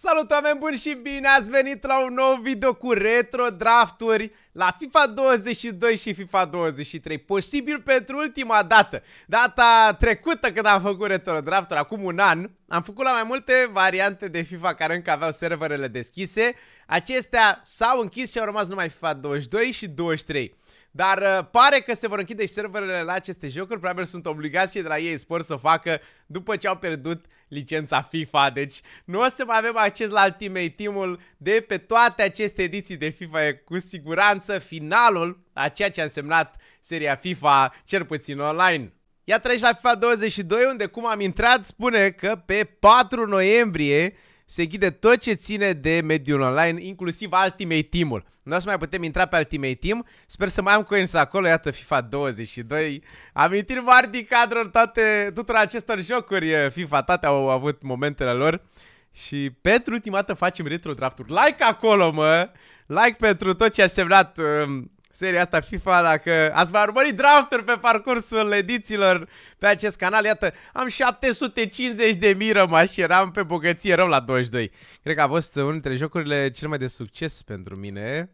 Salut oameni buni și bine ați venit la un nou video cu retro drafturi la FIFA 22 și FIFA 23, posibil pentru ultima dată. Data trecută când am făcut retro drafturi, acum un an, am făcut la mai multe variante de FIFA care încă aveau serverele deschise. Acestea s-au închis și au rămas numai FIFA 22 și 23. Dar uh, pare că se vor închide și serverele la aceste jocuri, probabil sunt obligați de la ei sport să o facă după ce au pierdut licența FIFA, deci nu o să mai avem acces la Ultimate Team-ul de pe toate aceste ediții de FIFA, e cu siguranță finalul a ceea ce a însemnat seria FIFA, cel puțin online. Iată aici la FIFA 22, unde cum am intrat, spune că pe 4 noiembrie se ghide tot ce ține de mediul online, inclusiv Ultimate Team-ul. Nu o să mai putem intra pe Ultimate Team, sper să mai am coins acolo, iată FIFA 22, amintiri mari din cadrul toate, tuturor acestor jocuri FIFA, toate au avut momentele lor. Și pentru ultima dată facem retro draft-uri. Like acolo, mă! Like pentru tot ce a semnat uh, seria asta FIFA, dacă ați mai urmărit drafturi pe parcursul edițiilor pe acest canal, iată, am 750 de mii rămași, eram pe bogăție rău la 22. Cred că a fost unul dintre jocurile cel mai de succes pentru mine,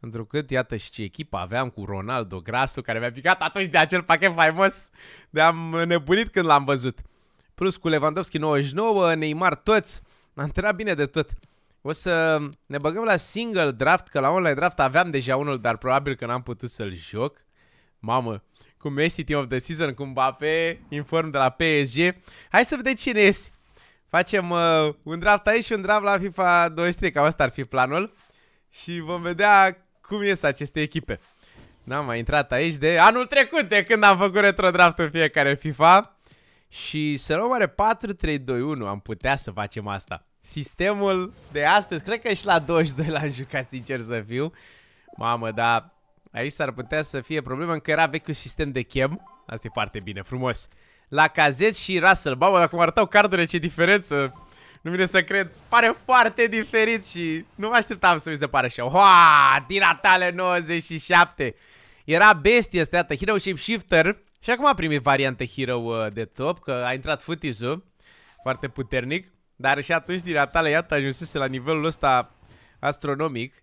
întrucât, iată și ce echipă aveam cu Ronaldo Grasu, care mi-a picat atunci de acel pachet faimos, de am nebunit când l-am văzut. Plus cu Lewandowski 99, Neymar toți, m-am bine de tot. O să ne băgăm la single draft, că la online draft aveam deja unul, dar probabil că n-am putut să-l joc. Mamă, cu Messi Team of the Season, cu Mbappé, inform de la PSG. Hai să vedem cine este. Facem uh, un draft aici și un draft la FIFA 23, cam asta ar fi planul. Și vom vedea cum ies aceste echipe. N-am mai intrat aici de anul trecut, de când am făcut retro draft în fiecare FIFA. Și să luăm oare 4-3-2-1, am putea să facem asta sistemul de astăzi. Cred că și la 22 l-am jucat, sincer să fiu. Mamă, dar aici s-ar putea să fie problemă, încă era vechiul sistem de chem. Asta e foarte bine, frumos. La Cazet și Russell. Mamă, dacă mă arătau cardurile, ce diferență. Nu vine să cred, pare foarte diferit și nu mă așteptam să mi se pare așa. Hoa, din atale 97. Era bestie asta, iată, Hero Shifter. Și acum a primit variantă Hero uh, de top, că a intrat footage Foarte puternic. Dar și atunci din Atala, iată, ajunsese la nivelul ăsta astronomic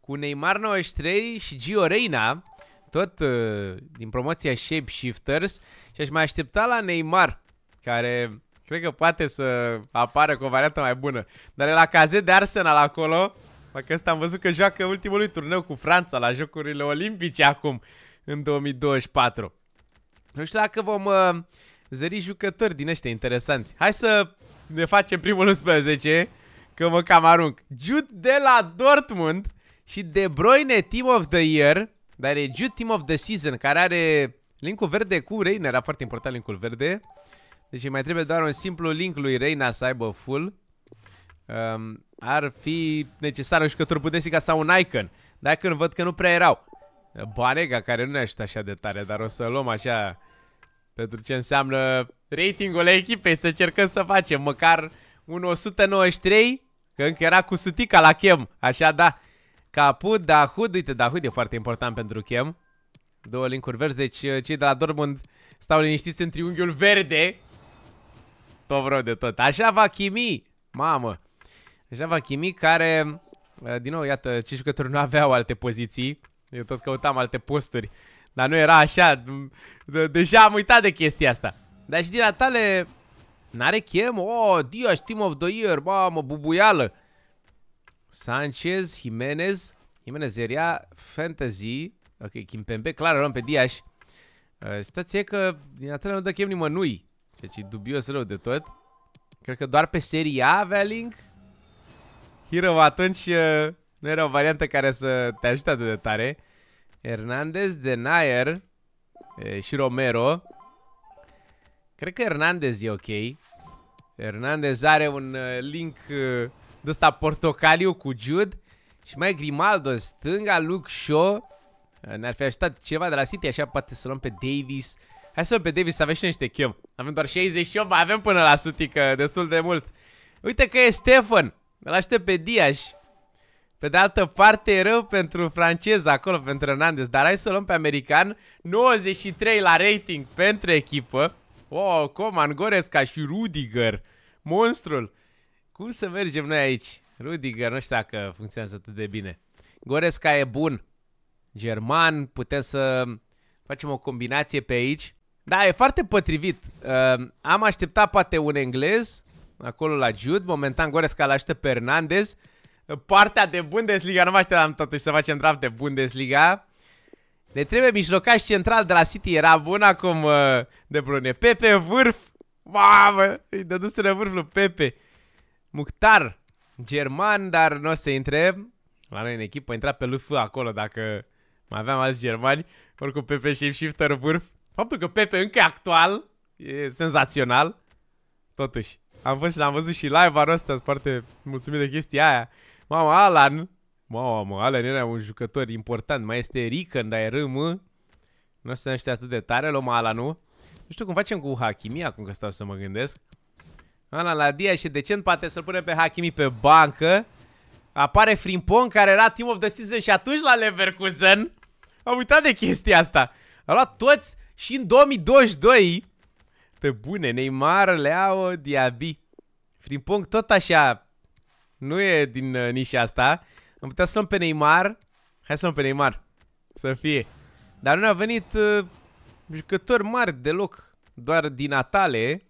cu Neymar 93 și Gio Reina, tot uh, din promoția Shape Shifters. și aș mai aștepta la Neymar, care cred că poate să apară cu o variantă mai bună. Dar e la cazet de Arsenal acolo, Dacă ăsta am văzut că joacă ultimul lui turneu cu Franța la Jocurile Olimpice acum, în 2024. Nu știu dacă vom uh, zări jucători din ăștia interesanți. Hai să ne facem primul 11, că mă cam arunc. Jude de la Dortmund și De Bruyne Team of the Year, dar e Jude Team of the Season, care are linkul verde cu Reina, era foarte important linkul verde. Deci îi mai trebuie doar un simplu link lui Reina să aibă full. Um, ar fi necesar un jucător ca sau un Icon, dar când văd că nu prea erau. Banega, care nu ne ajută așa de tare, dar o să luăm așa pentru ce înseamnă ratingul echipei, să cercăm să facem măcar un 193, că încă era cu sutica la chem, așa da. Caput, da, hud, uite, da, hud e foarte important pentru chem. Două linkuri verzi, deci uh, cei de la Dortmund stau liniștiți în triunghiul verde. Tot vreau de tot. Așa va Chimi, mamă. Așa va Chimi care, uh, din nou, iată, ce jucători nu aveau alte poziții. Eu tot căutam alte posturi dar nu era așa. De deja am uitat de chestia asta. Dar și din tale... N-are chem? Oh, Diaz, team of the year. Mamă, bubuială. Sanchez, Jimenez. Jimenez era fantasy. Ok, Kimpembe. Clar, luăm pe Diaz. Uh, situația e că din atâta nu dă chem nimănui. Ceea deci ce e dubios rău de tot. Cred că doar pe seria avea link. Hero, atunci uh, nu era o variantă care să te ajute atât de tare. Hernandez, Denayer e, eh, și Romero. Cred că Hernandez e ok. Hernandez are un uh, link uh, de ăsta portocaliu cu Jude. Și mai Grimaldo stânga, Luke Shaw. Ne-ar fi ajutat ceva de la City, așa poate să luăm pe Davis. Hai să luăm pe Davis, să avem și niște chem. Avem doar 68, avem până la sutică, destul de mult. Uite că e Stefan. Îl aștept pe Diaș. Pe de altă parte e rău pentru francez acolo, pentru Hernandez, dar hai să luăm pe american. 93 la rating pentru echipă. Wow, Coman, Goresca și Rudiger. Monstrul. Cum să mergem noi aici? Rudiger, nu știu dacă funcționează atât de bine. Goresca e bun. German, putem să facem o combinație pe aici. Da, e foarte potrivit. Uh, am așteptat poate un englez acolo la Jude. Momentan Goresca l aștept pe Hernandez partea de Bundesliga, nu mai așteptam totuși să facem draft de Bundesliga. Ne trebuie mijlocaș central de la City, era bun acum uh, de Brune. Pepe vârf, mamă, îi vârf lui Pepe. Muctar, german, dar nu o să intre. La noi în echipă intra pe Lufu acolo dacă mai aveam alți germani. Oricum Pepe și shifter vârf. Faptul că Pepe încă e actual e senzațional. Totuși, am văzut, l-am văzut și live-ul ăsta, foarte mulțumit de chestia aia. Mama, Alan. Mama, mă, Alan era un jucător important. Mai este Rican, dar e râm. Nu se naște atât de tare, luăm Alan-ul. Nu știu cum facem cu Hakimi acum că stau să mă gândesc. Alan la Dia și decent poate să-l punem pe Hakimi pe bancă. Apare Frimpon care era Team of the Season și atunci la Leverkusen. Am uitat de chestia asta. A luat toți și în 2022. Pe bune, Neymar, Leao, Diaby. Frimpong tot așa nu e din uh, nișa asta. Am putea să luăm pe Neymar. Hai să luăm pe Neymar. Să fie. Dar nu a venit uh, jucători mari deloc. Doar din Atale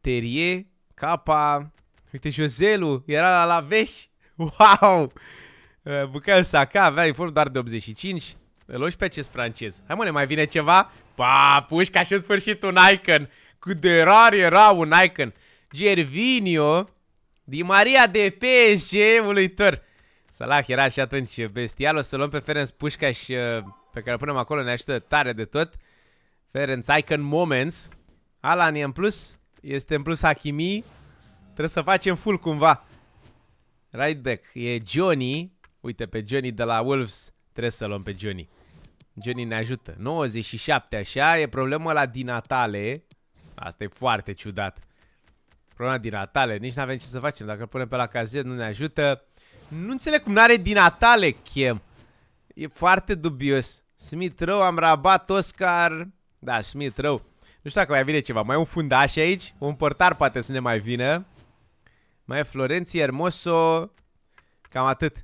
Terie, Capa. Uite, Jozelu era la la Laveș. Wow! Uh, Bucaio Saka avea inform doar de 85. Îl pe acest francez. Hai mă, ne mai vine ceva? Pa, pușca și în sfârșit un icon. Cât de rar era un icon. Gervinio Di Maria de PSG, uluitor. Salah era și atunci bestial. O să luăm pe Ferenc și uh, pe care îl punem acolo. Ne ajută tare de tot. Ferenc, Icon moments. Alan e în plus. Este în plus Hakimi. Trebuie să facem full cumva. Right back. E Johnny. Uite pe Johnny de la Wolves. Trebuie să luăm pe Johnny. Johnny ne ajută. 97 așa. E problema la Dinatale. Asta e foarte ciudat problema din Natale, nici n-avem ce să facem. Dacă îl punem pe la cazet nu ne ajută. Nu înțeleg cum n-are din Natale chem. E foarte dubios. Smith rău, am rabat Oscar. Da, Smith rău. Nu știu dacă mai vine ceva. Mai e un fundaș aici? Un portar poate să ne mai vină. Mai e Florenții, Hermoso. Cam atât.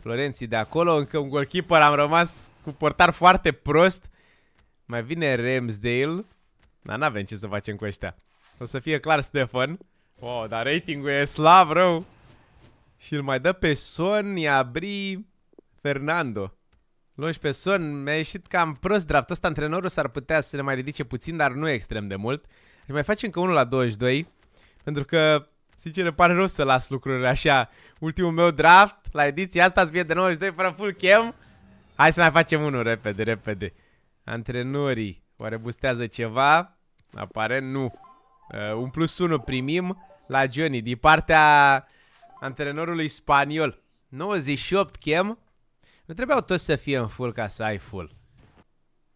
Florenții de acolo. Încă un goalkeeper. Am rămas cu portar foarte prost. Mai vine Ramsdale. Dar n-avem ce să facem cu ăștia. O să fie clar Stefan. Wow, dar ratingul e slav rău. Și îl mai dă pe Son, Iabri, Fernando. Luăm pe Son, mi-a ieșit cam prost draft. Ăsta antrenorul s-ar putea să le mai ridice puțin, dar nu extrem de mult. Și mai facem încă unul la 22, pentru că, sincer, pare rău să las lucrurile așa. Ultimul meu draft, la ediția asta, îți de 92 fără full chem. Hai să mai facem unul repede, repede. Antrenorii, oare bustează ceva? Apare nu. Uh, un plus 1 primim la Johnny din partea antrenorului spaniol. 98 chem. Nu trebuiau toți să fie în full ca să ai full.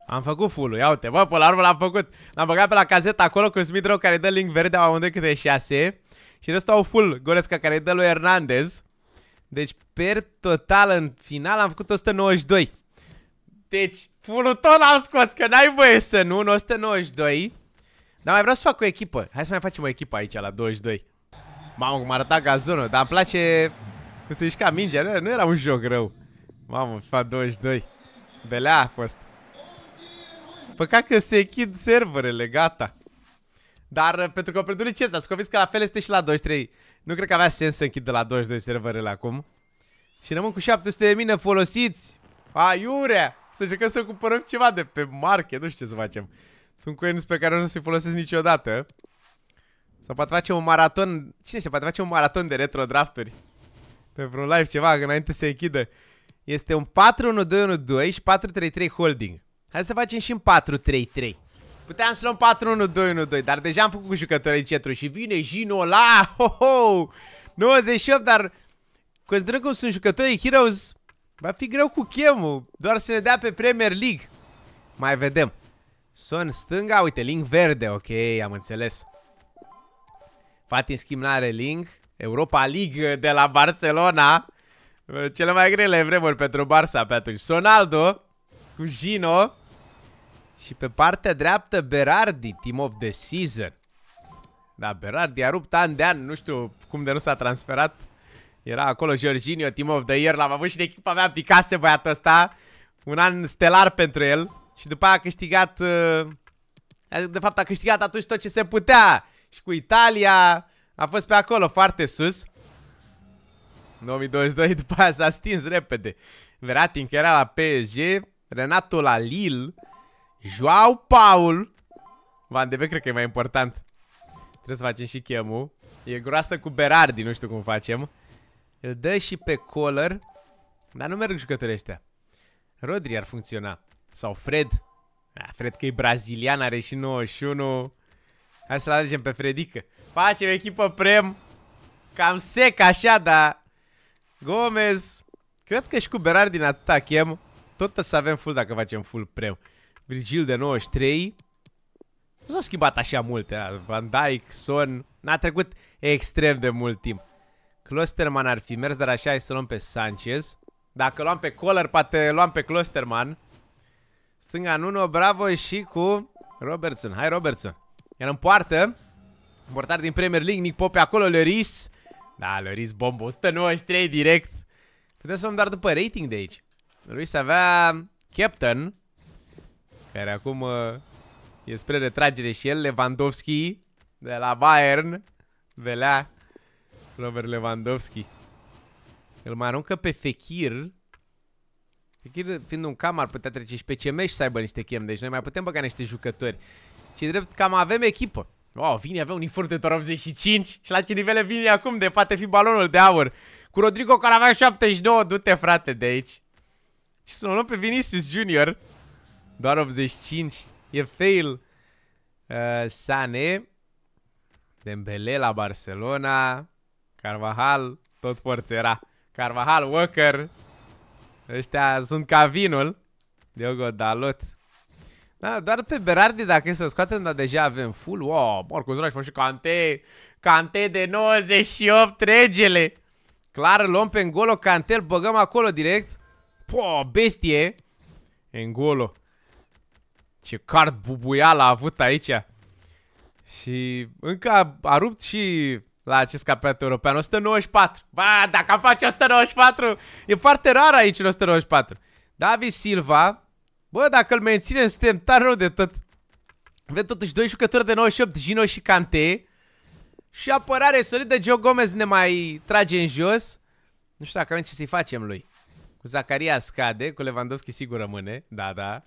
Am făcut full-ul, ia uite, bă, până la urmă l-am făcut. L-am băgat pe la cazeta acolo cu Smidro care dă link verde, am unde câte 6. Și restul au full, Goresca care dă lui Hernandez. Deci, per total, în final, am făcut 192. Deci, full-ul tot l-am scos, că n-ai voie să nu, în 192. Dar mai vreau să fac o echipă. Hai să mai facem o echipă aici la 22. Mamă, cum arăta gazonul, dar îmi place cum se ca mingea, nu, nu era un joc rău. Mamă, fa 22. Belea a fost. Păcat că se echid serverele, gata. Dar uh, pentru că o pierdut licența, sunt că la fel este și la 23. Nu cred că avea sens să închid de la 22 serverele acum. Și rămân cu 700 de mine folosiți. Aiurea! Să încercăm să cumpărăm ceva de pe market, nu știu ce să facem. Sunt coins pe care nu se folosesc niciodată. Sau poate face un maraton... Cine știe, poate face un maraton de retro drafturi. Pe vreun live ceva, că înainte se închidă. Este un 4-1-2-1-2 și 4-3-3 holding. Hai să facem și în 4-3-3. Puteam să luăm 4-1-2-1-2, dar deja am făcut cu jucătorii centru și vine Gino la ho, ho, 98, dar considerând cum sunt jucătorii Heroes, va fi greu cu chemul, doar să ne dea pe Premier League. Mai vedem. Sun stânga, uite, link verde, ok, am înțeles. Fatin schimb n-are link. Europa League de la Barcelona. Cele mai grele vremuri pentru Barça pe atunci. Sonaldo cu Gino. Și pe partea dreaptă Berardi, team of the season. Da, Berardi a rupt an de an, nu știu cum de nu s-a transferat. Era acolo Jorginho, team of the year, l-am avut și în echipa mea, picase băiatul ăsta. Un an stelar pentru el. Și după aia a câștigat... Uh, adică, de fapt a câștigat atunci tot ce se putea. Și cu Italia a fost pe acolo foarte sus. 2022 după aia s-a stins repede. Veratin că era la PSG, Renato la Lille, Joao Paul. Van de cred că e mai important. Trebuie să facem și chemu. E groasă cu Berardi, nu știu cum facem. Îl dă și pe collar. Dar nu merg jucătorii ăștia. Rodri ar funcționa. Sau Fred. Fred că e brazilian, are și 91. Hai să-l alegem pe Fredică. Facem echipă prem. Cam sec așa, dar... Gomez. Cred că și cu Berard din atâta chem. Tot o să avem full dacă facem full prem. Virgil de 93. Nu s-au schimbat așa multe. Van Dijk, Son. N-a trecut extrem de mult timp. Klosterman ar fi mers, dar așa hai să luăm pe Sanchez. Dacă luam pe Kohler, poate luam pe Klosterman. Stânga Nuno, bravo și cu Robertson. Hai Robertson. Iar în poartă, portar din Premier League, Nick Pope acolo, Loris. Da, Loris bombă, 193 direct. Putem să luăm doar după rating de aici. Loris avea Captain, care acum uh, e spre retragere și el, Lewandowski de la Bayern. Velea Robert Lewandowski. El mai aruncă pe Fekir. Fekir, fiind un cam, ar putea trece și pe CM și să aibă niște chem, deci noi mai putem băga niște jucători. Ce drept, cam avem echipă. Wow, vine avea uniform de tor 85 și la ce nivele vine acum de poate fi balonul de aur. Cu Rodrigo care avea 79, du-te frate de aici. Și să luăm pe Vinicius Junior. Doar 85, e fail. Uh, Sane, Dembele la Barcelona, Carvajal, tot forțera. Carvajal, Walker, Ăștia sunt ca vinul. Diogo Dalot. Da, doar pe Berardi dacă e să scoatem, dar deja avem full. Wow, Marcus Rashford și Cante. Cante de 98, regele. Clar, luăm pe Ngolo Cante, îl băgăm acolo direct. Po, bestie. Ngolo. Ce card bubuial a avut aici. Și încă a, a rupt și la acest campionat european. 194. Ba, dacă am face 194, e foarte rar aici în 194. David Silva, bă, dacă îl menținem, suntem tare rău de tot. Avem totuși doi jucători de 98, Gino și Cante. Și apărare solidă, Joe Gomez ne mai trage în jos. Nu știu dacă avem ce să-i facem lui. Cu Zacaria scade, cu Lewandowski sigur rămâne, da, da.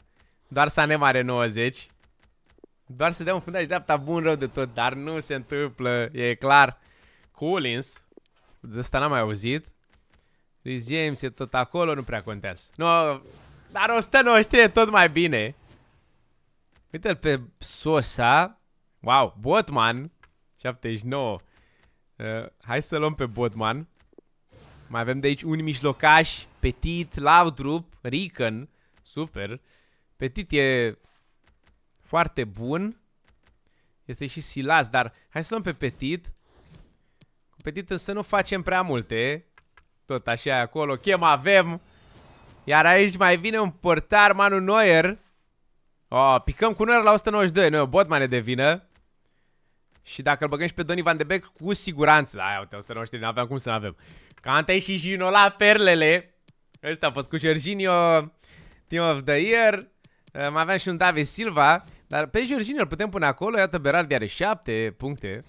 Doar să ne mare 90. Doar să dea un fundaj dreapta bun rău de tot, dar nu se întâmplă, e clar. Collins. De asta n-am mai auzit. Chris James e tot acolo, nu prea contează. Nu, dar 193 e tot mai bine. Uite-l pe Sosa. Wow, Botman. 79. Uh, hai să luăm pe Botman. Mai avem de aici un mijlocaș. Petit, Laudrup, Rican. Super. Petit e foarte bun. Este și Silas, dar hai să luăm pe Petit petit să nu facem prea multe. Tot așa acolo, chem avem. Iar aici mai vine un portar, Manu Neuer. Oh, picăm cu Neuer la 192, noi o mai ne devină Și dacă îl băgăm și pe Doni Van de Beek, cu siguranță. Da, uite, 193, n-aveam cum să nu avem Cante și Gino la perlele. Ăsta a fost cu Jorginho, Team of the Year. Eh, mai aveam și un David Silva. Dar pe Jorginho îl putem pune acolo. Iată, Berardi are 7 puncte.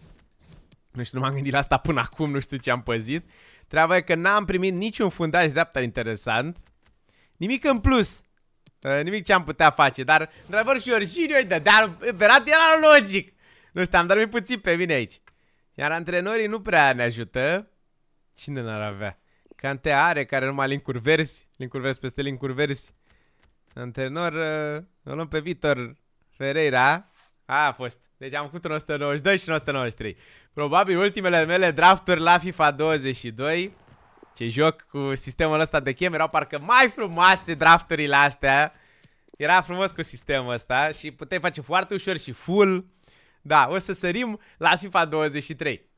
Nu știu, nu m-am gândit la asta până acum, nu știu ce am păzit. Treaba e că n-am primit niciun fundaj dreapta interesant. Nimic în plus. Uh, nimic ce am putea face, dar într-adevăr și Orginio îi dădea, era, era logic. Nu știu, am dormit puțin pe mine aici. Iar antrenorii nu prea ne ajută. Cine n-ar avea? Cante are, care numai linkuri verzi. Linkuri verzi peste linkuri verzi. Antrenor, uh, o luăm pe Vitor Ferreira. A, a fost. Deci am făcut 192 și 193. Probabil ultimele mele drafturi la FIFA 22, ce joc cu sistemul ăsta de chem, erau parcă mai frumoase drafturile astea. Era frumos cu sistemul ăsta și puteai face foarte ușor și full. Da, o să sărim la FIFA 23.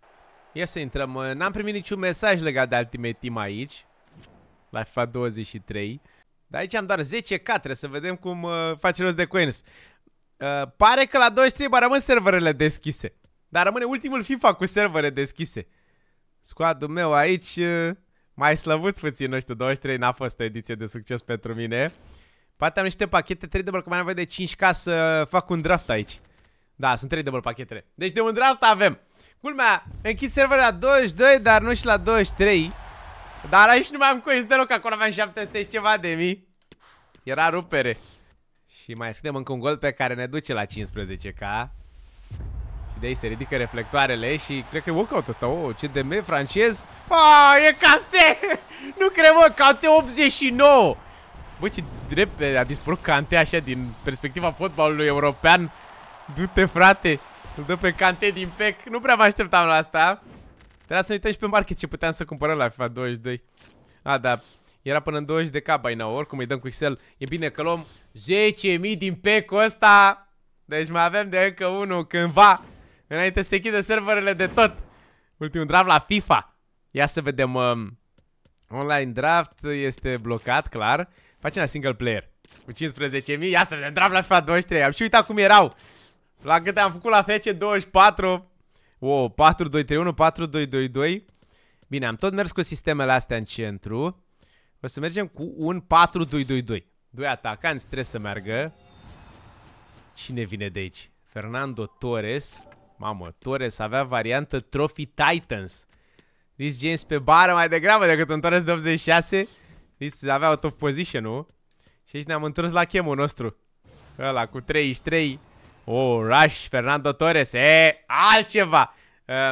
Ia să intrăm. N-am primit niciun mesaj legat de Ultimate Team aici. La FIFA 23. Dar aici am doar 10k, trebuie să vedem cum uh, face rost de coins. Uh, pare că la 23 mai rămân serverele deschise. Dar rămâne ultimul FIFA cu servere deschise. Squadul meu aici uh, mai slăvuți puțin, nu știu, 23 n-a fost o ediție de succes pentru mine. Poate am niște pachete tradable, că mai am nevoie de 5K să fac un draft aici. Da, sunt tradable pachetele. Deci de un draft avem. Culmea, închid serverul la 22, dar nu și la 23. Dar aici nu mai am coins deloc, acolo aveam 700 și ceva de mii. Era rupere. Și mai scriem încă un gol pe care ne duce la 15K. Și de aici se ridică reflectoarele și cred că e walkout ăsta. Oh, me francez. Ah, e Kante Nu cred, mă, Kante 89! Bă, ce drept a dispărut Kante așa din perspectiva fotbalului european. Du-te, frate! Îl dă pe Kante din pec. Nu prea mă așteptam la asta. Trebuia să ne uităm și pe market ce puteam să cumpărăm la FIFA 22. A, da. Era până în 20 de K by now. Oricum îi dăm cu Excel. E bine că luăm 10.000 din pecul ăsta Deci mai avem de încă unul cândva Înainte să se chidă serverele de tot Ultimul draft la FIFA Ia să vedem um, Online draft este blocat, clar Facem la single player Cu 15.000, ia să vedem draft la FIFA 23 Am și uitat cum erau La câte am făcut la FC 24 Wow, 4, 2, 3, 1, 4, 2, 2, 2 Bine, am tot mers cu sistemele astea în centru O să mergem cu un 4, 2, 2, 2 Doi atacanți trebuie să meargă. Cine vine de aici? Fernando Torres. Mamă, Torres avea variantă Trophy Titans. Riz James pe bară mai degrabă decât un Torres de 86. Riz avea auto position-ul. Și aici ne-am întors la chemul nostru. Ăla cu 33. Oh, Rush, Fernando Torres. E, altceva.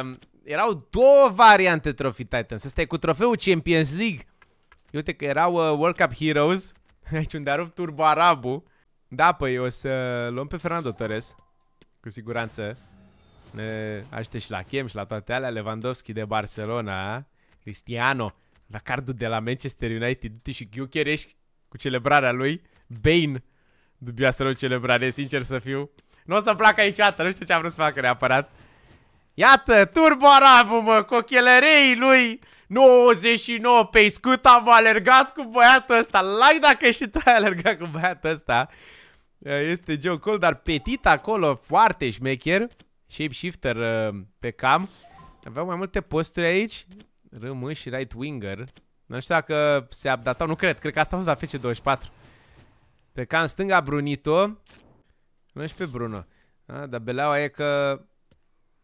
Um, erau două variante Trophy Titans. Asta e cu trofeul Champions League. Uite că erau uh, World Cup Heroes Aici unde a rupt turbo Arabu, Da, păi o să luăm pe Fernando Torres. Cu siguranță. Ne aștept și la chem și la toate alea. Lewandowski de Barcelona. Cristiano. la cardu de la Manchester United. Du-te și Ghiuchereș cu celebrarea lui. Bane. Dubioasă rău celebrare, sincer să fiu. Nu o să-mi placă niciodată, nu știu ce am vrut să facă neapărat. Iată, turbo Arabu mă, cochelărei lui. 99 pe scut am alergat cu băiatul ăsta. Like dacă și tu ai alergat cu băiatul ăsta. Eh, este Joe Cole, dar petit acolo, foarte șmecher. Shapeshifter eh, pe cam. Aveau mai multe posturi aici. RM și right winger. Nu știu dacă se updatau, nu cred, cred că asta a fost la FC24 Pe cam stânga Brunito Nu și pe Bruno Da Dar beleaua e că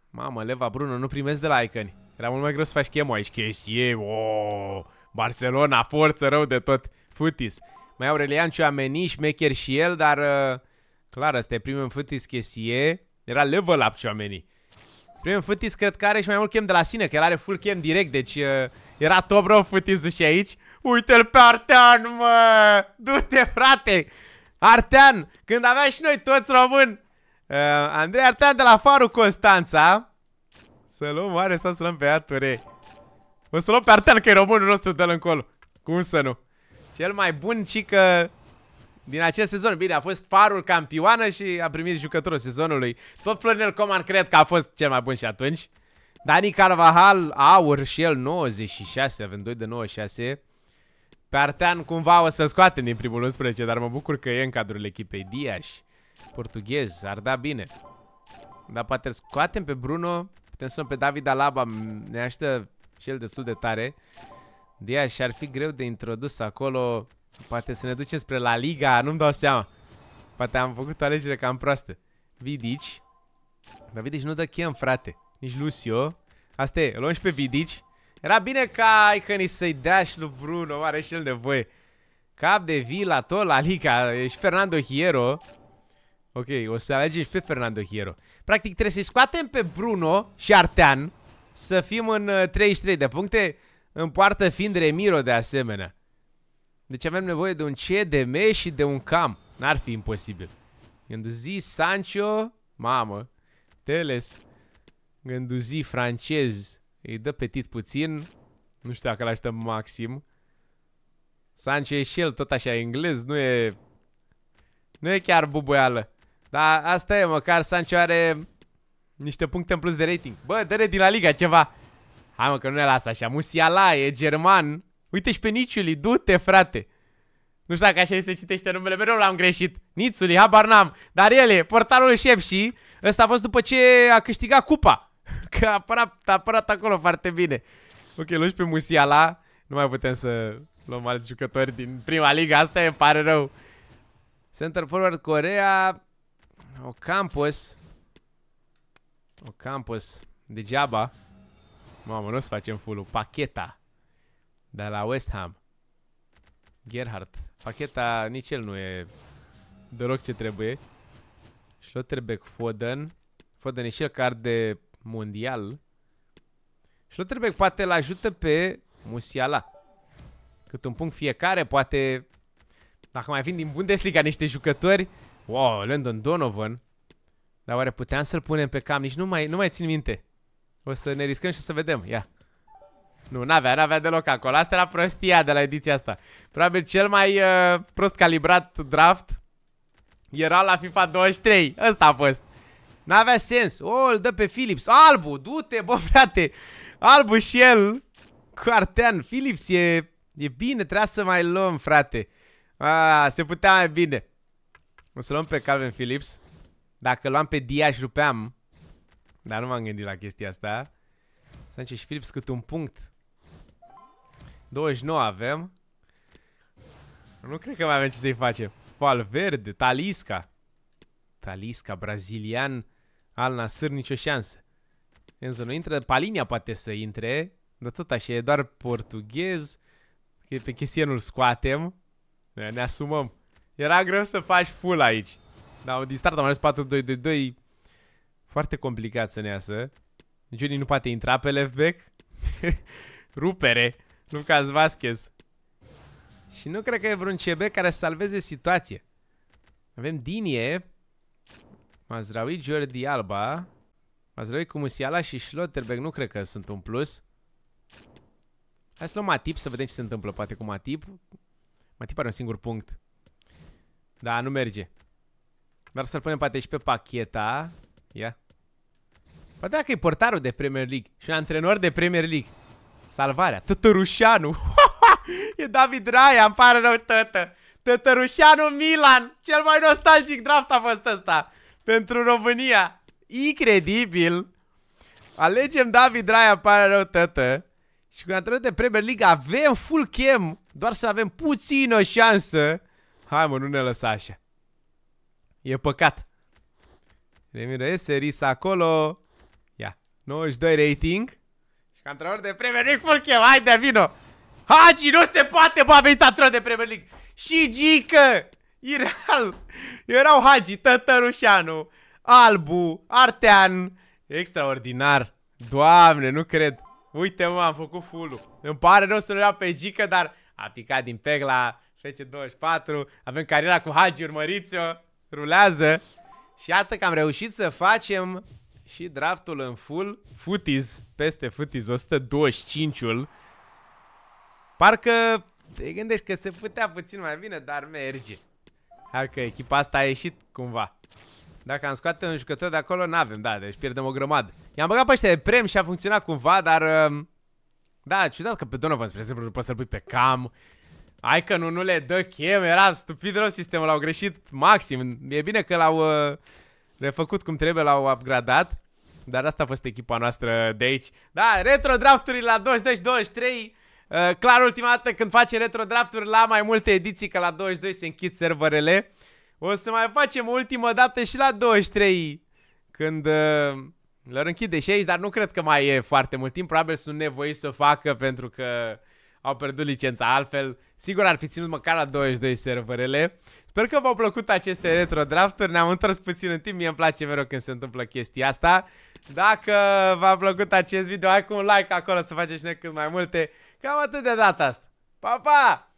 Mamă, Leva Bruno, nu primesc de la icani. Era mult mai greu să faci chemo aici. Chesie, oh, Barcelona, forță rău de tot. Futis. Mai Aurelian Ciuameni, șmecher și el, dar... Uh, clar, ăsta e primul futis chesie. Era level up Ciuameni. Primul futis cred că are și mai mult chem de la sine, că el are full chem direct, deci... Uh, era top rău futis și aici. Uite-l pe Artean, mă! Du-te, frate! Artean, când avea și noi toți români. Uh, Andrei Artean de la Faru Constanța. Să luăm oare sau să luăm pe ature? O să luăm pe Artean că e românul nostru, de l încolo. Cum să nu? Cel mai bun cică din acest sezon. Bine, a fost farul campioană și a primit jucătorul sezonului. Tot Florinel Coman cred că a fost cel mai bun și atunci. Dani Carvajal, aur și el 96, avem 2 de 96. Pe Artean cumva o să-l scoatem din primul 11, dar mă bucur că e în cadrul echipei Diaș. Portughez, ar da bine. Dar poate scoatem pe Bruno putem să pe David Alaba, ne aștept și el destul de tare. De ea și ar fi greu de introdus acolo. Poate să ne ducem spre La Liga, nu-mi dau seama. Poate am făcut o alegere cam proastă. Vidici. Dar Vidici nu dă chem, frate. Nici Lucio. Asta e, luăm și pe Vidici. Era bine ca Icănii să-i dea și lui Bruno, are și el nevoie. Cap de vila, tot la Liga. E și Fernando Hierro. Ok, o să alegem și pe Fernando Hierro. Practic trebuie să-i scoatem pe Bruno și Artean să fim în 33 uh, de puncte, în poartă fiind Remiro de asemenea. Deci avem nevoie de un CDM și de un cam. N-ar fi imposibil. Gânduzi, Sancho, mamă, Teles, Gânduzi, francez, îi dă petit puțin. Nu știu dacă l așteptăm maxim. Sancho e și el tot așa englez, nu e... Nu e chiar buboială. Dar asta e, măcar Sancho are niște puncte în plus de rating. Bă, dă din la Liga ceva. Hai mă, că nu ne lasă așa. Musiala e german. Uite și pe Niciuli, du-te, frate. Nu știu dacă așa este citește numele, mereu l-am greșit. Nițuli, habar n-am. Dar ele, portarul șef și ăsta a fost după ce a câștigat cupa. Că a apărat, a apărat acolo foarte bine. Ok, luși pe Musiala. Nu mai putem să luăm alți jucători din prima liga. Asta e, pare rău. Center forward Corea o campus, O campus. Degeaba. Mamă, nu o să facem full-ul. Pacheta. De la West Ham. Gerhardt. Pacheta, nici el nu e deloc ce trebuie. Schlotterbeck, Foden. Foden e și el card de mondial. Schlotterbeck poate îl ajută pe Musiala. Cât un punct fiecare, poate... Dacă mai vin din Bundesliga niște jucători, Wow, Landon Donovan. Dar oare puteam să-l punem pe cam? Nici nu mai, nu mai țin minte. O să ne riscăm și o să vedem. Ia. Nu, n-avea, n-avea deloc acolo. Asta era prostia de la ediția asta. Probabil cel mai uh, prost calibrat draft era la FIFA 23. Ăsta a fost. N-avea sens. O, oh, îl dă pe Philips. Albu, du-te, bă, frate. Albu și el. Cartean, Philips e, e bine, trebuia să mai luăm, frate. Ah, se putea mai bine. O să luăm pe Calvin Phillips. Dacă luam pe și rupeam. Dar nu m-am gândit la chestia asta. Să și Phillips cât un punct. 29 avem. Nu cred că mai avem ce să-i facem. Valverde, Talisca. Talisca, brazilian, al Nasr, nicio șansă. Enzo nu intră, Palinia poate să intre, dar tot așa, e doar portughez. Pe chestie nu-l scoatem, ne asumăm. Era greu să faci full aici. Dar au distrat, am ales 4-2-2-2. Foarte complicat să ne iasă. Niciunii nu poate intra pe left back. Rupere. Lucas Vasquez. Și nu cred că e vreun CB care să salveze situație. Avem Dinie. Mazraoui, Jordi Alba. Mazraoui cu Musiala și Schlotterbeck. Nu cred că sunt un plus. Hai să luăm Matip să vedem ce se întâmplă poate cu Matip. Matip are un singur punct. Da, nu merge. Dar să-l punem poate și pe pacheta. Ia. Poate dacă e portarul de Premier League și un antrenor de Premier League. Salvarea. Tătărușanu. e David Raia, îmi pare rău, tătă. Tătărușanu Milan. Cel mai nostalgic draft a fost ăsta. Pentru România. Incredibil. Alegem David Raia, îmi pare rău, tătă. Și cu antrenor de Premier League avem full chem. Doar să avem puțină șansă Hai mă, nu ne lăsa așa. E păcat. Remiro Eseris acolo. Ia. 92 rating. Și antrenor de Premier League hai de vino! Hagi, nu se poate, bă, a venit antrenor de Premier League. Și Gică! Iral, Erau Hagi, Tătărușanu, Albu, Artean. Extraordinar. Doamne, nu cred. Uite, mă, am făcut full -ul. Îmi pare rău să nu iau pe Gică, dar a picat din peg la 10, 24, avem cariera cu Hagi, urmăriți-o, rulează. Și iată că am reușit să facem și draftul în full, footies, peste footies, 125-ul. Parcă te gândești că se putea puțin mai bine, dar merge. Hai că echipa asta a ieșit cumva. Dacă am scoate un jucător de acolo, n-avem, da, deci pierdem o grămadă. I-am băgat pe ăștia de prem și a funcționat cumva, dar... Um, da, ciudat că pe Donovan, spre exemplu, nu poți să-l pui pe cam Hai că nu, nu le dă chem, era stupid rău sistemul, l-au greșit maxim. E bine că l-au uh, refăcut cum trebuie, l-au upgradat. Dar asta a fost echipa noastră de aici. Da, retro drafturi la 22-23. Uh, clar, ultima dată când facem retro drafturi la mai multe ediții, că la 22 se închid serverele. O să mai facem ultima dată și la 23, când uh, lor închide și aici, dar nu cred că mai e foarte mult timp. Probabil sunt nevoiți să o facă pentru că au pierdut licența, altfel sigur ar fi ținut măcar la 22 serverele. Sper că v-au plăcut aceste retro drafturi, ne-am întors puțin în timp, mie îmi place mereu când se întâmplă chestia asta. Dacă v-a plăcut acest video, hai cu un like acolo să faceți noi cât mai multe. Cam atât de data asta. Pa, pa!